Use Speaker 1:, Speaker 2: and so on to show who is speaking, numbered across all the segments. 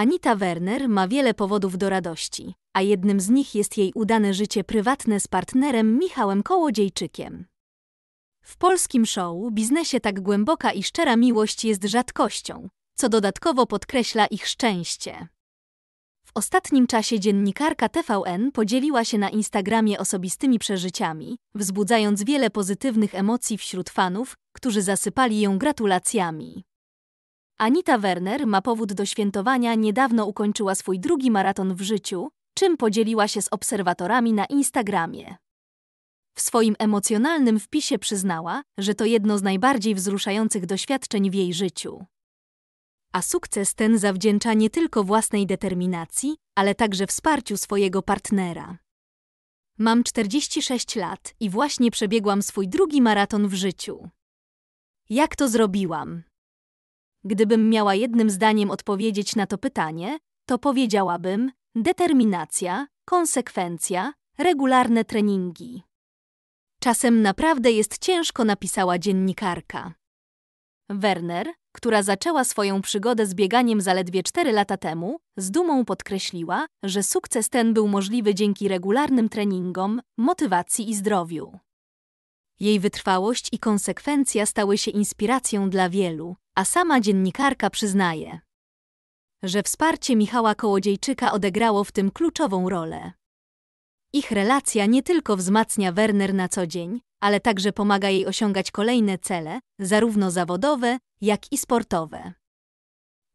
Speaker 1: Anita Werner ma wiele powodów do radości, a jednym z nich jest jej udane życie prywatne z partnerem Michałem Kołodziejczykiem. W polskim show biznesie tak głęboka i szczera miłość jest rzadkością, co dodatkowo podkreśla ich szczęście. W ostatnim czasie dziennikarka TVN podzieliła się na Instagramie osobistymi przeżyciami, wzbudzając wiele pozytywnych emocji wśród fanów, którzy zasypali ją gratulacjami. Anita Werner ma powód do świętowania, niedawno ukończyła swój drugi maraton w życiu, czym podzieliła się z obserwatorami na Instagramie. W swoim emocjonalnym wpisie przyznała, że to jedno z najbardziej wzruszających doświadczeń w jej życiu. A sukces ten zawdzięcza nie tylko własnej determinacji, ale także wsparciu swojego partnera. Mam 46 lat i właśnie przebiegłam swój drugi maraton w życiu. Jak to zrobiłam? Gdybym miała jednym zdaniem odpowiedzieć na to pytanie, to powiedziałabym determinacja, konsekwencja, regularne treningi. Czasem naprawdę jest ciężko, napisała dziennikarka. Werner, która zaczęła swoją przygodę z bieganiem zaledwie 4 lata temu, z dumą podkreśliła, że sukces ten był możliwy dzięki regularnym treningom, motywacji i zdrowiu. Jej wytrwałość i konsekwencja stały się inspiracją dla wielu, a sama dziennikarka przyznaje, że wsparcie Michała Kołodziejczyka odegrało w tym kluczową rolę. Ich relacja nie tylko wzmacnia Werner na co dzień, ale także pomaga jej osiągać kolejne cele, zarówno zawodowe, jak i sportowe.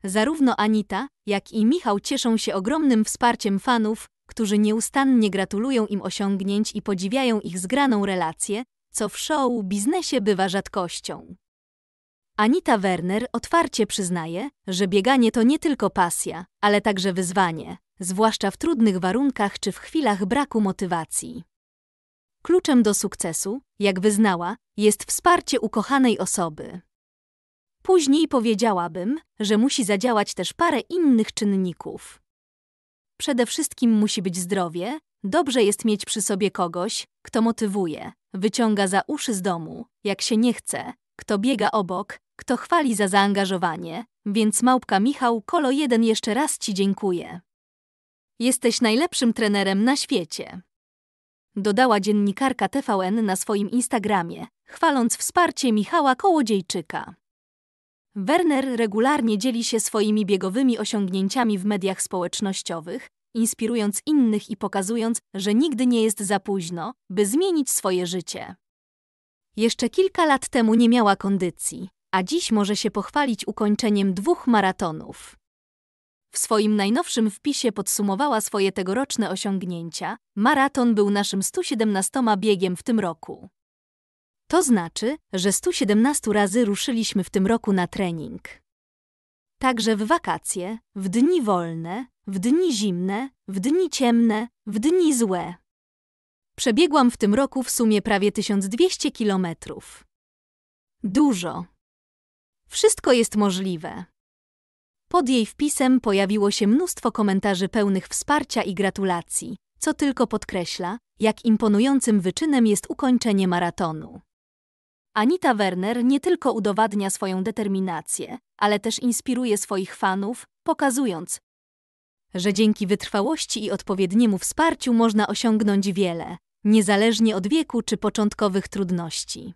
Speaker 1: Zarówno Anita, jak i Michał cieszą się ogromnym wsparciem fanów, którzy nieustannie gratulują im osiągnięć i podziwiają ich zgraną relację, co w show biznesie bywa rzadkością. Anita Werner otwarcie przyznaje, że bieganie to nie tylko pasja, ale także wyzwanie, zwłaszcza w trudnych warunkach czy w chwilach braku motywacji. Kluczem do sukcesu, jak wyznała, jest wsparcie ukochanej osoby. Później powiedziałabym, że musi zadziałać też parę innych czynników. Przede wszystkim musi być zdrowie, dobrze jest mieć przy sobie kogoś, kto motywuje, wyciąga za uszy z domu, jak się nie chce, kto biega obok, kto chwali za zaangażowanie, więc małpka Michał Kolo 1 jeszcze raz Ci dziękuję. Jesteś najlepszym trenerem na świecie. Dodała dziennikarka TVN na swoim Instagramie, chwaląc wsparcie Michała Kołodziejczyka. Werner regularnie dzieli się swoimi biegowymi osiągnięciami w mediach społecznościowych, inspirując innych i pokazując, że nigdy nie jest za późno, by zmienić swoje życie. Jeszcze kilka lat temu nie miała kondycji, a dziś może się pochwalić ukończeniem dwóch maratonów. W swoim najnowszym wpisie podsumowała swoje tegoroczne osiągnięcia. Maraton był naszym 117 biegiem w tym roku. To znaczy, że 117 razy ruszyliśmy w tym roku na trening. Także w wakacje, w dni wolne, w dni zimne, w dni ciemne, w dni złe. Przebiegłam w tym roku w sumie prawie 1200 kilometrów. Dużo. Wszystko jest możliwe. Pod jej wpisem pojawiło się mnóstwo komentarzy pełnych wsparcia i gratulacji, co tylko podkreśla, jak imponującym wyczynem jest ukończenie maratonu. Anita Werner nie tylko udowadnia swoją determinację, ale też inspiruje swoich fanów, pokazując, że dzięki wytrwałości i odpowiedniemu wsparciu można osiągnąć wiele, niezależnie od wieku czy początkowych trudności.